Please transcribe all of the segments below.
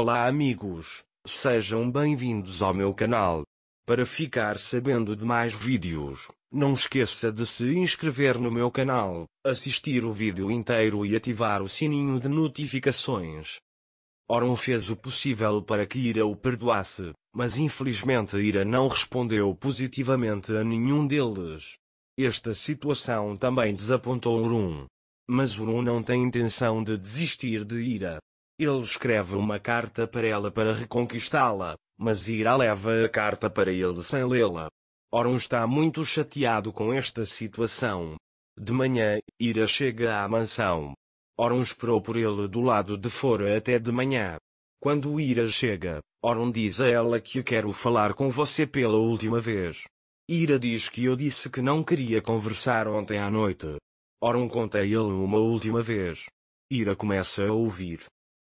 Olá amigos, sejam bem-vindos ao meu canal. Para ficar sabendo de mais vídeos, não esqueça de se inscrever no meu canal, assistir o vídeo inteiro e ativar o sininho de notificações. Oron fez o possível para que Ira o perdoasse, mas infelizmente Ira não respondeu positivamente a nenhum deles. Esta situação também desapontou Urun. Mas Urun não tem intenção de desistir de Ira. Ele escreve uma carta para ela para reconquistá-la, mas Ira leva a carta para ele sem lê-la. Oron está muito chateado com esta situação. De manhã, Ira chega à mansão. Oron esperou por ele do lado de fora até de manhã. Quando Ira chega, Oron diz a ela que quero falar com você pela última vez. Ira diz que eu disse que não queria conversar ontem à noite. Oron conta a ele uma última vez. Ira começa a ouvir.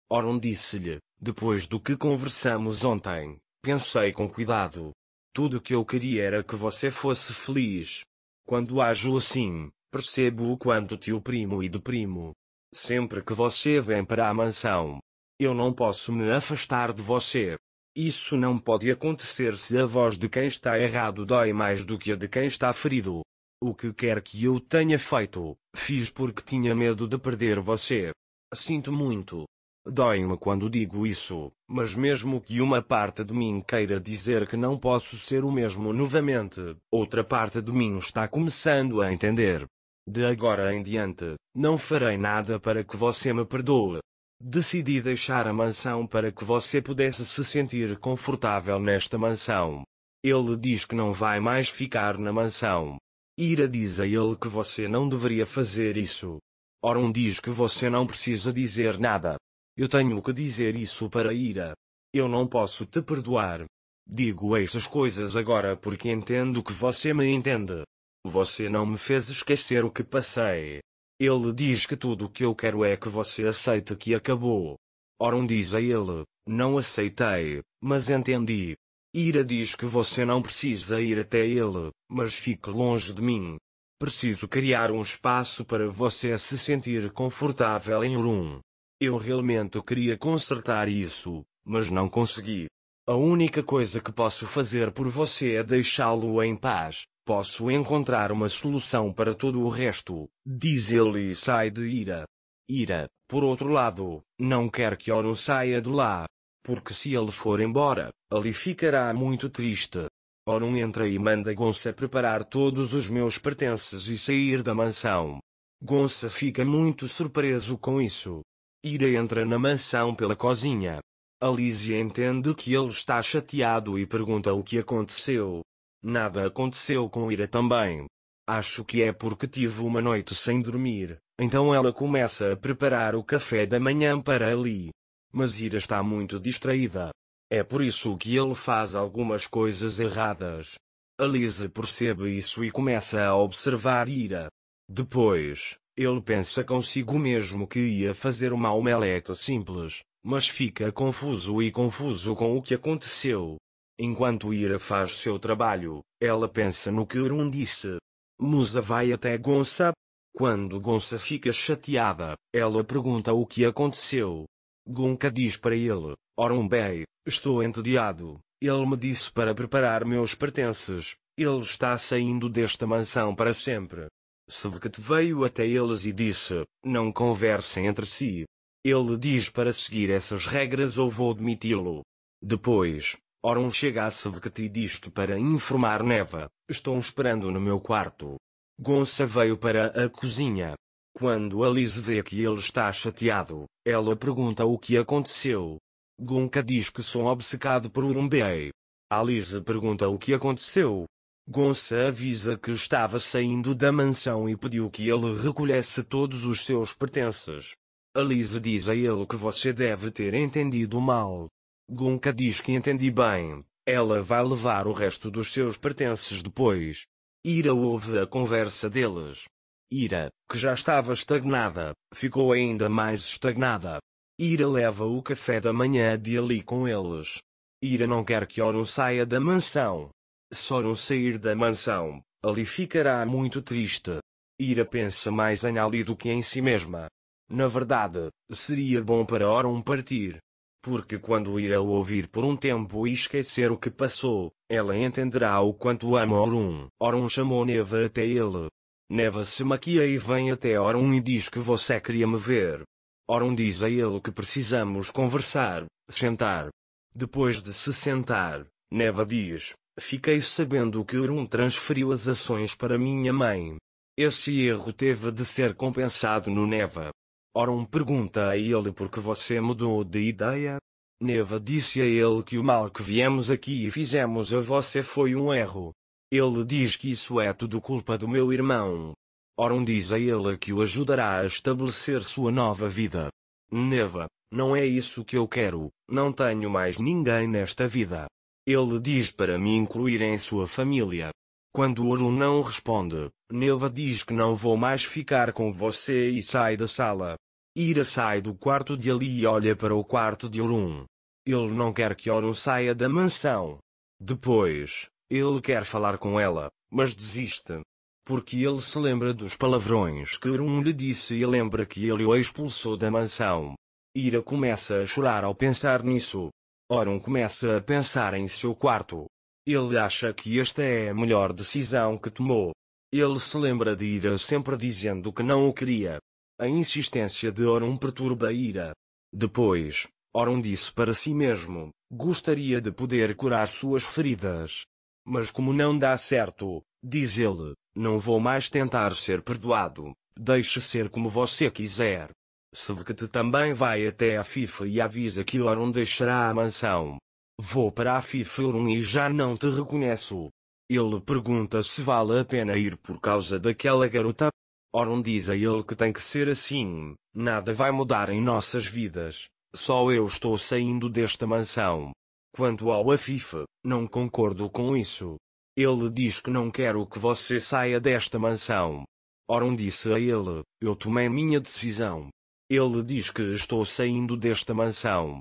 Oron disse-lhe, depois do que conversamos ontem, pensei com cuidado. Tudo o que eu queria era que você fosse feliz. Quando ajo assim, percebo o quanto te oprimo e deprimo. Sempre que você vem para a mansão, eu não posso me afastar de você. Isso não pode acontecer se a voz de quem está errado dói mais do que a de quem está ferido. O que quer que eu tenha feito, fiz porque tinha medo de perder você. Sinto muito, Dói-me quando digo isso, mas mesmo que uma parte de mim queira dizer que não posso ser o mesmo novamente, outra parte de mim está começando a entender. De agora em diante, não farei nada para que você me perdoe. Decidi deixar a mansão para que você pudesse se sentir confortável nesta mansão. Ele diz que não vai mais ficar na mansão. Ira diz a ele que você não deveria fazer isso. Orun diz que você não precisa dizer nada. Eu tenho que dizer isso para Ira. Eu não posso te perdoar. Digo essas coisas agora porque entendo que você me entende. Você não me fez esquecer o que passei. Ele diz que tudo o que eu quero é que você aceite que acabou. Oron diz a ele: Não aceitei, mas entendi. Ira diz que você não precisa ir até ele, mas fique longe de mim. Preciso criar um espaço para você se sentir confortável em Urum. Eu realmente queria consertar isso, mas não consegui. A única coisa que posso fazer por você é deixá-lo em paz. Posso encontrar uma solução para todo o resto, diz ele e sai de ira. Ira, por outro lado, não quer que Oro saia de lá, porque se ele for embora, ali ficará muito triste. Orun entra e manda Gonça preparar todos os meus pertences e sair da mansão. Gonça fica muito surpreso com isso, Ira entra na mansão pela cozinha. Alice entende que ele está chateado e pergunta o que aconteceu. Nada aconteceu com Ira também. Acho que é porque tive uma noite sem dormir, então ela começa a preparar o café da manhã para ali. Mas Ira está muito distraída. É por isso que ele faz algumas coisas erradas. Alice percebe isso e começa a observar Ira. Depois, ele pensa consigo mesmo que ia fazer uma omeleta simples, mas fica confuso e confuso com o que aconteceu. Enquanto Ira faz seu trabalho, ela pensa no que Urun disse. Musa vai até Gonça. Quando Gonça fica chateada, ela pergunta o que aconteceu. Gonca diz para ele, Orumbei, estou entediado. Ele me disse para preparar meus pertences. Ele está saindo desta mansão para sempre. Sevket veio até eles e disse: Não conversem entre si. Ele diz para seguir essas regras ou vou demiti-lo. Depois, Orun chega a Sevket e diz-te para informar Neva: Estão esperando no meu quarto. Gonça veio para a cozinha. Quando Alice vê que ele está chateado, ela pergunta o que aconteceu. Gonca diz que sou obcecado por Urumbei. Alice pergunta o que aconteceu, Gonça avisa que estava saindo da mansão e pediu que ele recolhesse todos os seus pertences. Alice diz a ele que você deve ter entendido mal. Gonca diz que entendi bem. Ela vai levar o resto dos seus pertences depois. Ira ouve a conversa deles. Ira, que já estava estagnada, ficou ainda mais estagnada. Ira leva o café da manhã de ali com eles. Ira não quer que Oron saia da mansão. Soron sair da mansão, ali ficará muito triste. Ira pensa mais em Ali do que em si mesma. Na verdade, seria bom para Oron partir. Porque quando Ira ouvir por um tempo e esquecer o que passou, ela entenderá o quanto ama Orum. Orum chamou Neva até ele. Neva se maquia e vem até Orum e diz que você queria me ver. Orum diz a ele que precisamos conversar, sentar. Depois de se sentar, Neva diz, Fiquei sabendo que Urum transferiu as ações para minha mãe. Esse erro teve de ser compensado no Neva. Orum pergunta a ele por que você mudou de ideia. Neva disse a ele que o mal que viemos aqui e fizemos a você foi um erro. Ele diz que isso é tudo culpa do meu irmão. Orum diz a ele que o ajudará a estabelecer sua nova vida. Neva, não é isso que eu quero, não tenho mais ninguém nesta vida. Ele diz para me incluir em sua família. Quando Oru não responde, Neva diz que não vou mais ficar com você e sai da sala. Ira sai do quarto de Ali e olha para o quarto de Orun. Ele não quer que Orun saia da mansão. Depois, ele quer falar com ela, mas desiste. Porque ele se lembra dos palavrões que Orun lhe disse e lembra que ele o expulsou da mansão. Ira começa a chorar ao pensar nisso. Oron começa a pensar em seu quarto. Ele acha que esta é a melhor decisão que tomou. Ele se lembra de Ira sempre dizendo que não o queria. A insistência de Oron perturba Ira. Depois, Oron disse para si mesmo, gostaria de poder curar suas feridas. Mas como não dá certo, diz ele, não vou mais tentar ser perdoado, deixe ser como você quiser. Sevket também vai até a FIFA e avisa que Oron deixará a mansão. Vou para a FIFA Oron e já não te reconheço. Ele pergunta se vale a pena ir por causa daquela garota. Oron diz a ele que tem que ser assim, nada vai mudar em nossas vidas, só eu estou saindo desta mansão. Quanto ao Afife, não concordo com isso. Ele diz que não quero que você saia desta mansão. Oron disse a ele, eu tomei minha decisão. Ele diz que estou saindo desta mansão.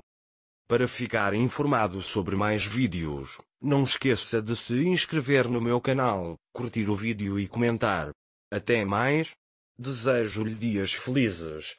Para ficar informado sobre mais vídeos, não esqueça de se inscrever no meu canal, curtir o vídeo e comentar. Até mais! Desejo-lhe dias felizes.